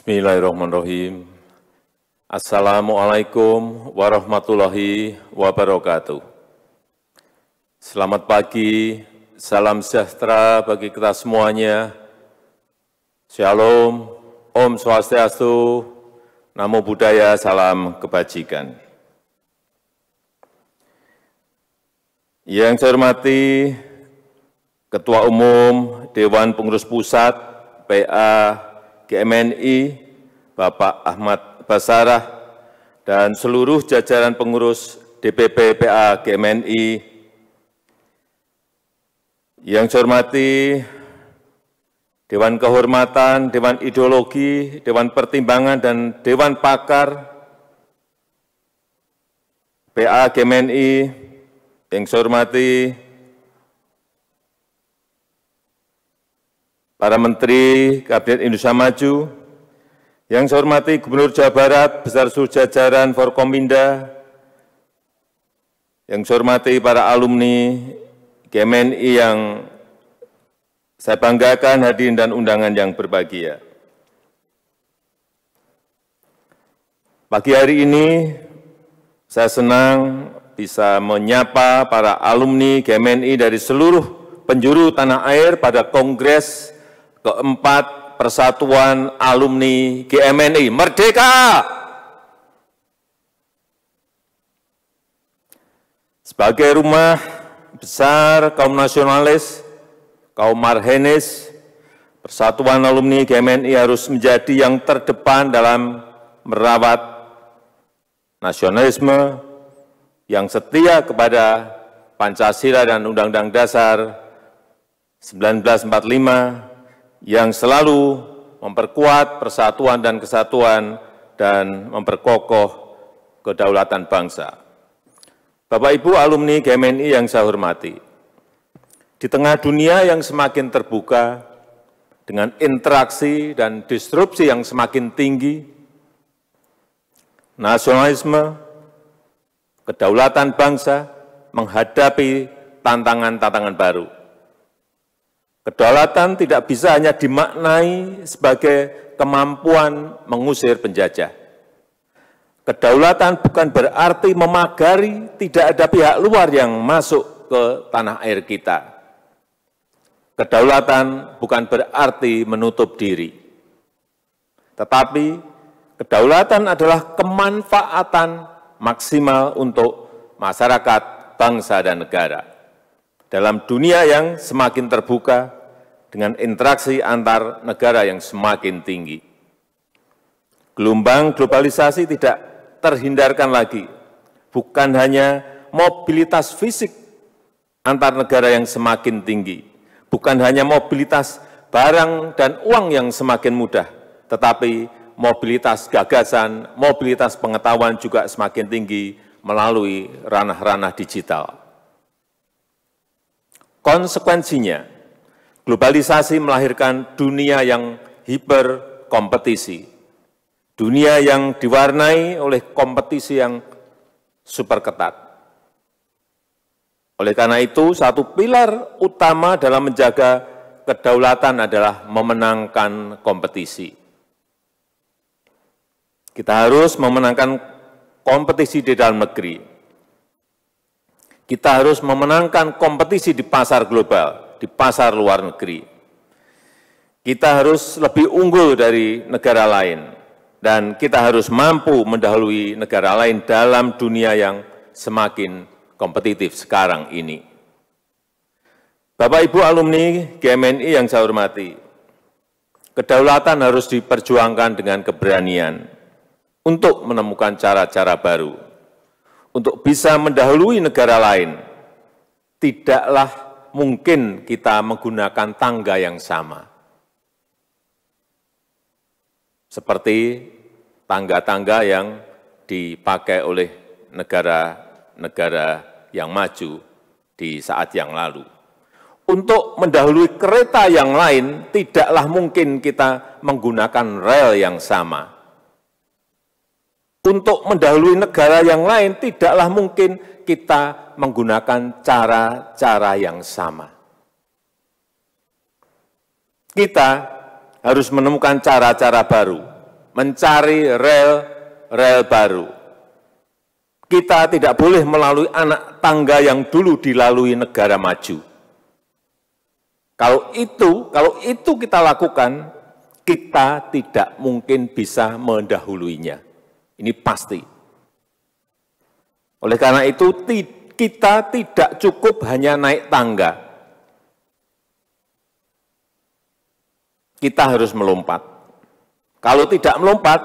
Bismillahirrahmanirrahim. Assalamualaikum warahmatullahi wabarakatuh. Selamat pagi, salam sejahtera bagi kita semuanya. Shalom, Om Swastiastu, Namo Buddhaya, salam kebajikan. Yang saya hormati Ketua Umum Dewan Pengurus Pusat PA GMNI, Bapak Ahmad Basarah, dan seluruh jajaran pengurus DPP PA GMNI. Yang saya hormati Dewan Kehormatan, Dewan Ideologi, Dewan Pertimbangan, dan Dewan Pakar PA GMNI, yang saya hormati para Menteri Kabinet Indonesia Maju, yang saya hormati Gubernur Jawa Barat, Besar Surjajaran Forkominda, yang saya hormati para alumni GMNI yang saya banggakan hadirin dan undangan yang berbahagia. Pagi hari ini, saya senang bisa menyapa para alumni GMNI dari seluruh penjuru tanah air pada Kongres keempat persatuan alumni GMNI. Merdeka! Sebagai rumah besar kaum nasionalis, kaum marhenis, persatuan alumni GMNI harus menjadi yang terdepan dalam merawat nasionalisme yang setia kepada Pancasila dan Undang-Undang Dasar 1945 yang selalu memperkuat persatuan dan kesatuan dan memperkokoh kedaulatan bangsa. Bapak Ibu alumni GMNI yang saya hormati, di tengah dunia yang semakin terbuka, dengan interaksi dan disrupsi yang semakin tinggi, nasionalisme, kedaulatan bangsa menghadapi tantangan-tantangan baru. Kedaulatan tidak bisa hanya dimaknai sebagai kemampuan mengusir penjajah. Kedaulatan bukan berarti memagari tidak ada pihak luar yang masuk ke tanah air kita. Kedaulatan bukan berarti menutup diri. Tetapi kedaulatan adalah kemanfaatan maksimal untuk masyarakat, bangsa, dan negara. Dalam dunia yang semakin terbuka, dengan interaksi antar negara yang semakin tinggi. Gelombang globalisasi tidak terhindarkan lagi, bukan hanya mobilitas fisik antar negara yang semakin tinggi, bukan hanya mobilitas barang dan uang yang semakin mudah, tetapi mobilitas gagasan, mobilitas pengetahuan juga semakin tinggi melalui ranah-ranah digital. Konsekuensinya, Globalisasi melahirkan dunia yang hiperkompetisi, dunia yang diwarnai oleh kompetisi yang super ketat. Oleh karena itu, satu pilar utama dalam menjaga kedaulatan adalah memenangkan kompetisi. Kita harus memenangkan kompetisi di dalam negeri. Kita harus memenangkan kompetisi di pasar global di pasar luar negeri. Kita harus lebih unggul dari negara lain, dan kita harus mampu mendahului negara lain dalam dunia yang semakin kompetitif sekarang ini. Bapak Ibu alumni GMNI yang saya hormati, kedaulatan harus diperjuangkan dengan keberanian untuk menemukan cara-cara baru, untuk bisa mendahului negara lain. Tidaklah mungkin kita menggunakan tangga yang sama. Seperti tangga-tangga yang dipakai oleh negara-negara yang maju di saat yang lalu. Untuk mendahului kereta yang lain, tidaklah mungkin kita menggunakan rel yang sama untuk mendahului negara yang lain, tidaklah mungkin kita menggunakan cara-cara yang sama. Kita harus menemukan cara-cara baru, mencari rel-rel baru. Kita tidak boleh melalui anak tangga yang dulu dilalui negara maju. Kalau itu, kalau itu kita lakukan, kita tidak mungkin bisa mendahuluinya. Ini pasti. Oleh karena itu kita tidak cukup hanya naik tangga. Kita harus melompat. Kalau tidak melompat,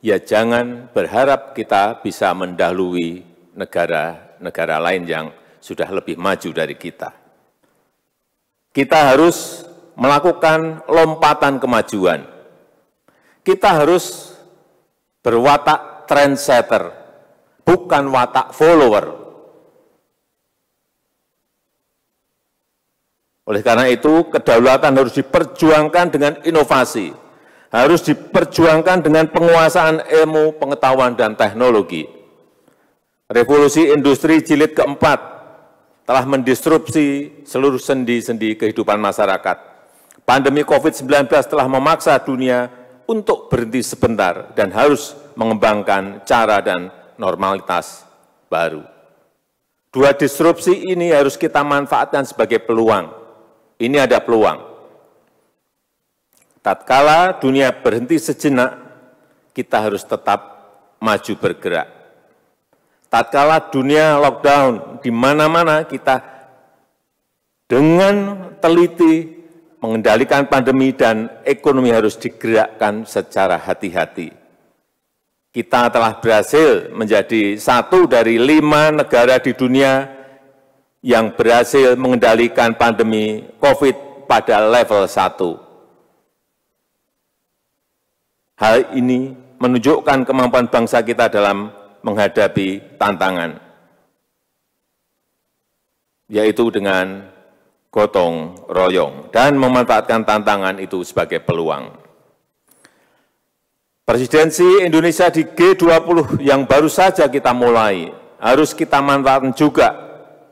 ya jangan berharap kita bisa mendahului negara-negara lain yang sudah lebih maju dari kita. Kita harus melakukan lompatan kemajuan. Kita harus berwatak trendsetter, bukan watak follower. Oleh karena itu, kedaulatan harus diperjuangkan dengan inovasi, harus diperjuangkan dengan penguasaan ilmu, pengetahuan, dan teknologi. Revolusi industri jilid keempat telah mendisrupsi seluruh sendi-sendi kehidupan masyarakat. Pandemi COVID-19 telah memaksa dunia untuk berhenti sebentar dan harus mengembangkan cara dan normalitas baru. Dua disrupsi ini harus kita manfaatkan sebagai peluang. Ini ada peluang. Tatkala dunia berhenti sejenak, kita harus tetap maju bergerak. Tatkala dunia lockdown di mana-mana kita dengan teliti mengendalikan pandemi dan ekonomi harus digerakkan secara hati-hati. Kita telah berhasil menjadi satu dari lima negara di dunia yang berhasil mengendalikan pandemi COVID pada level satu. Hal ini menunjukkan kemampuan bangsa kita dalam menghadapi tantangan, yaitu dengan gotong royong dan memanfaatkan tantangan itu sebagai peluang. Presidensi Indonesia di G20 yang baru saja kita mulai harus kita manfaatkan juga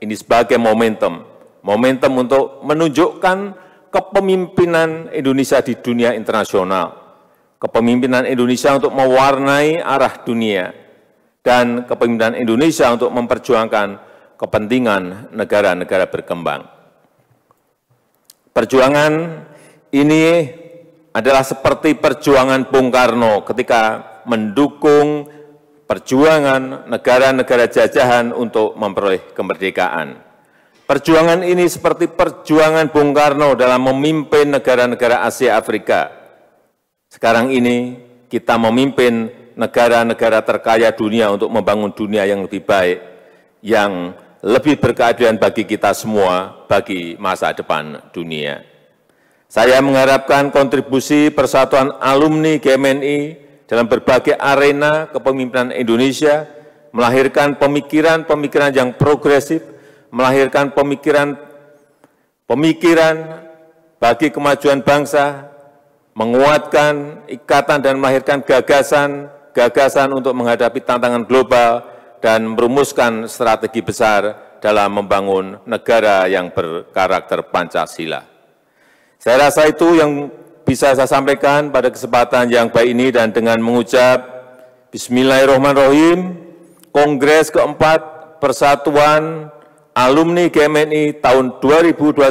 ini sebagai momentum. Momentum untuk menunjukkan kepemimpinan Indonesia di dunia internasional, kepemimpinan Indonesia untuk mewarnai arah dunia, dan kepemimpinan Indonesia untuk memperjuangkan kepentingan negara-negara berkembang. Perjuangan ini adalah seperti perjuangan Bung Karno ketika mendukung perjuangan negara-negara jajahan untuk memperoleh kemerdekaan. Perjuangan ini seperti perjuangan Bung Karno dalam memimpin negara-negara Asia Afrika. Sekarang ini kita memimpin negara-negara terkaya dunia untuk membangun dunia yang lebih baik, yang lebih berkeadilan bagi kita semua, bagi masa depan dunia. Saya mengharapkan kontribusi persatuan alumni GMNI dalam berbagai arena kepemimpinan Indonesia melahirkan pemikiran-pemikiran yang progresif, melahirkan pemikiran pemikiran bagi kemajuan bangsa, menguatkan ikatan dan melahirkan gagasan-gagasan untuk menghadapi tantangan global dan merumuskan strategi besar dalam membangun negara yang berkarakter Pancasila. Saya rasa itu yang bisa saya sampaikan pada kesempatan yang baik ini dan dengan mengucap Bismillahirrahmanirrahim, Kongres keempat Persatuan Alumni GMNI tahun 2021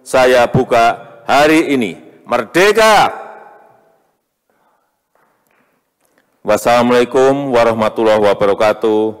saya buka hari ini. Merdeka! Wassalamualaikum warahmatullahi wabarakatuh.